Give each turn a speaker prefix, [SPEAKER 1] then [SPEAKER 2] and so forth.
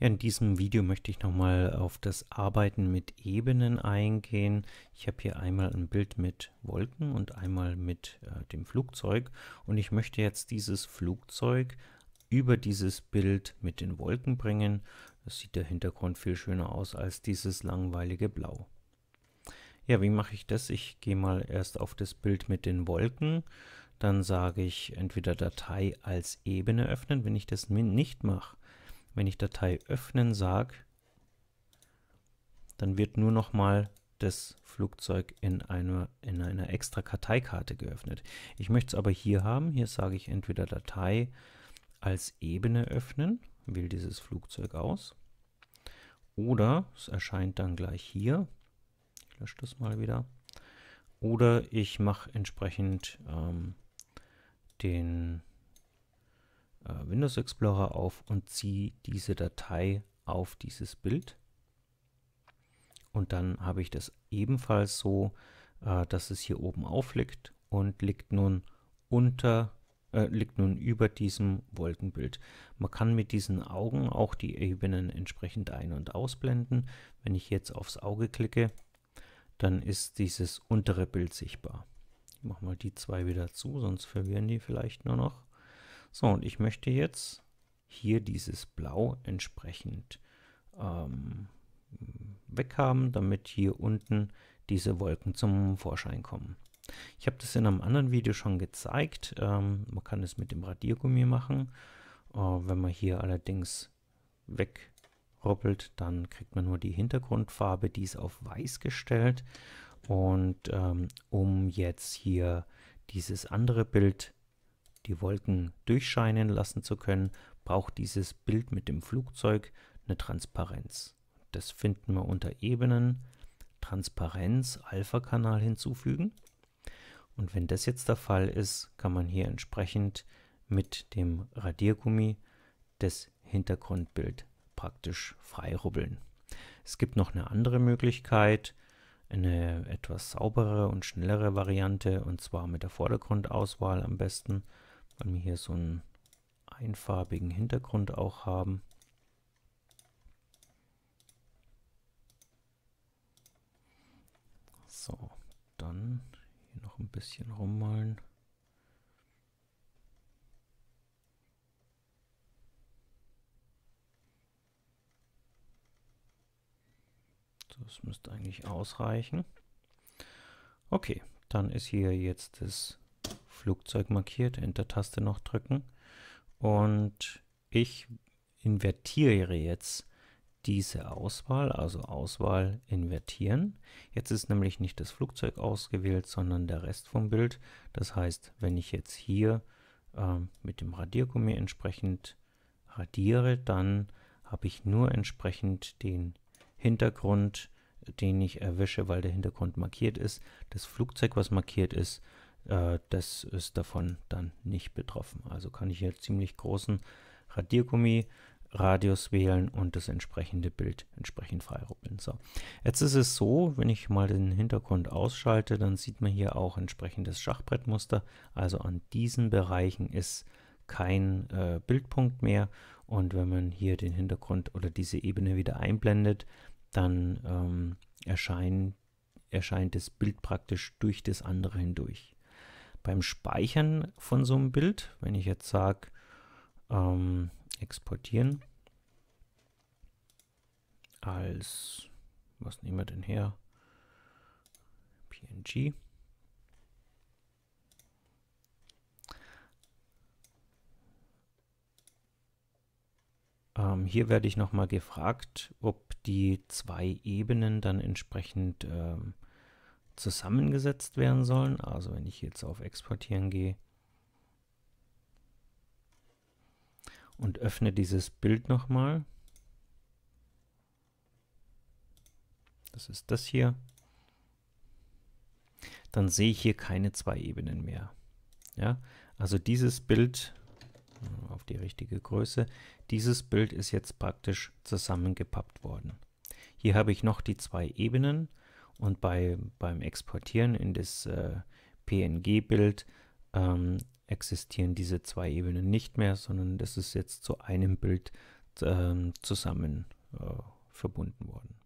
[SPEAKER 1] in diesem Video möchte ich nochmal auf das Arbeiten mit Ebenen eingehen. Ich habe hier einmal ein Bild mit Wolken und einmal mit äh, dem Flugzeug und ich möchte jetzt dieses Flugzeug über dieses Bild mit den Wolken bringen. Das sieht der Hintergrund viel schöner aus als dieses langweilige Blau. Ja, wie mache ich das? Ich gehe mal erst auf das Bild mit den Wolken. Dann sage ich entweder Datei als Ebene öffnen. Wenn ich das nicht mache, wenn ich Datei öffnen sage, dann wird nur noch mal das Flugzeug in einer, in einer extra Karteikarte geöffnet. Ich möchte es aber hier haben. Hier sage ich entweder Datei als Ebene öffnen, wähle dieses Flugzeug aus. Oder es erscheint dann gleich hier. Ich lösche das mal wieder. Oder ich mache entsprechend ähm, den äh, Windows Explorer auf und ziehe diese Datei auf dieses Bild. Und dann habe ich das ebenfalls so, äh, dass es hier oben aufliegt und liegt nun unter äh, liegt nun über diesem Wolkenbild. Man kann mit diesen Augen auch die Ebenen entsprechend ein- und ausblenden. Wenn ich jetzt aufs Auge klicke, dann ist dieses untere Bild sichtbar. Ich mache mal die zwei wieder zu, sonst verwirren die vielleicht nur noch. So, und ich möchte jetzt hier dieses Blau entsprechend ähm, weghaben, damit hier unten diese Wolken zum Vorschein kommen. Ich habe das in einem anderen Video schon gezeigt. Ähm, man kann es mit dem Radiergummi machen. Äh, wenn man hier allerdings wegroppelt, dann kriegt man nur die Hintergrundfarbe, die ist auf weiß gestellt. Und ähm, um jetzt hier dieses andere Bild zu die Wolken durchscheinen lassen zu können, braucht dieses Bild mit dem Flugzeug eine Transparenz. Das finden wir unter Ebenen, Transparenz, Alpha-Kanal hinzufügen. Und wenn das jetzt der Fall ist, kann man hier entsprechend mit dem Radiergummi das Hintergrundbild praktisch freirubbeln. Es gibt noch eine andere Möglichkeit, eine etwas saubere und schnellere Variante, und zwar mit der Vordergrundauswahl am besten weil wir hier so einen einfarbigen Hintergrund auch haben. So, dann hier noch ein bisschen rummalen. Das müsste eigentlich ausreichen. Okay, dann ist hier jetzt das Flugzeug markiert, Enter-Taste noch drücken. Und ich invertiere jetzt diese Auswahl, also Auswahl invertieren. Jetzt ist nämlich nicht das Flugzeug ausgewählt, sondern der Rest vom Bild. Das heißt, wenn ich jetzt hier äh, mit dem Radiergummi entsprechend radiere, dann habe ich nur entsprechend den Hintergrund, den ich erwische, weil der Hintergrund markiert ist. Das Flugzeug, was markiert ist, äh, das ist davon dann nicht betroffen. Also kann ich hier ziemlich großen Radiergummi Radius wählen und das entsprechende Bild entsprechend freirubbeln. So, jetzt ist es so, wenn ich mal den Hintergrund ausschalte, dann sieht man hier auch entsprechendes Schachbrettmuster. Also an diesen Bereichen ist kein äh, Bildpunkt mehr. Und wenn man hier den Hintergrund oder diese Ebene wieder einblendet, dann ähm, erscheint, erscheint das Bild praktisch durch das andere hindurch beim Speichern von so einem Bild, wenn ich jetzt sage, ähm, exportieren als, was nehmen wir denn her? PNG. Ähm, hier werde ich nochmal gefragt, ob die zwei Ebenen dann entsprechend ähm, zusammengesetzt werden sollen. Also wenn ich jetzt auf Exportieren gehe und öffne dieses Bild nochmal. Das ist das hier. Dann sehe ich hier keine zwei Ebenen mehr. Ja, also dieses Bild auf die richtige Größe. Dieses Bild ist jetzt praktisch zusammengepappt worden. Hier habe ich noch die zwei Ebenen und bei, beim Exportieren in das äh, PNG-Bild ähm, existieren diese zwei Ebenen nicht mehr, sondern das ist jetzt zu einem Bild ähm, zusammen äh, verbunden worden.